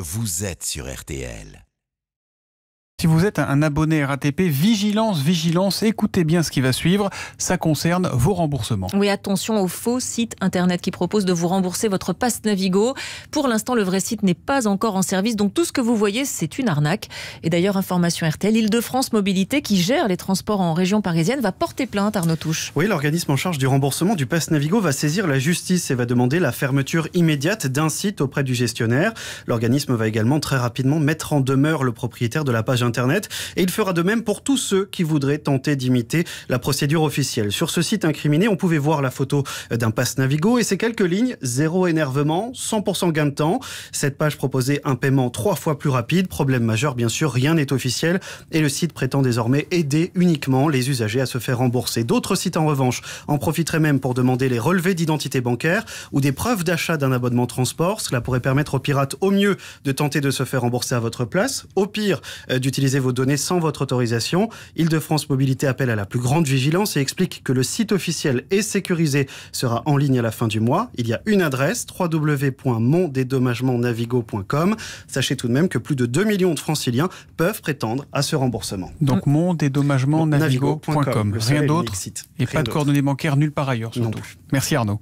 Vous êtes sur RTL. Si vous êtes un abonné RATP, vigilance, vigilance, écoutez bien ce qui va suivre. Ça concerne vos remboursements. Oui, attention aux faux sites internet qui proposent de vous rembourser votre passe Navigo. Pour l'instant, le vrai site n'est pas encore en service, donc tout ce que vous voyez, c'est une arnaque. Et d'ailleurs, information RTL, Île-de-France Mobilité, qui gère les transports en région parisienne, va porter plainte, à Arnaud Touche. Oui, l'organisme en charge du remboursement du passe Navigo va saisir la justice et va demander la fermeture immédiate d'un site auprès du gestionnaire. L'organisme va également très rapidement mettre en demeure le propriétaire de la page et il fera de même pour tous ceux qui voudraient tenter d'imiter la procédure officielle. Sur ce site incriminé, on pouvait voir la photo d'un passe Navigo et ses quelques lignes, zéro énervement, 100% gain de temps. Cette page proposait un paiement trois fois plus rapide. Problème majeur, bien sûr, rien n'est officiel et le site prétend désormais aider uniquement les usagers à se faire rembourser. D'autres sites, en revanche, en profiteraient même pour demander les relevés d'identité bancaire ou des preuves d'achat d'un abonnement transport. Cela pourrait permettre aux pirates au mieux de tenter de se faire rembourser à votre place, au pire euh, d'utiliser utiliser vos données sans votre autorisation. Île-de-France Mobilité appelle à la plus grande vigilance et explique que le site officiel et sécurisé sera en ligne à la fin du mois. Il y a une adresse www.mondédommagementnavigo.com. Sachez tout de même que plus de 2 millions de franciliens peuvent prétendre à ce remboursement. Donc mm. mondédommagementnavigo.com. Rien d'autre. Et pas de coordonnées bancaires nulle part ailleurs surtout. Merci Arnaud.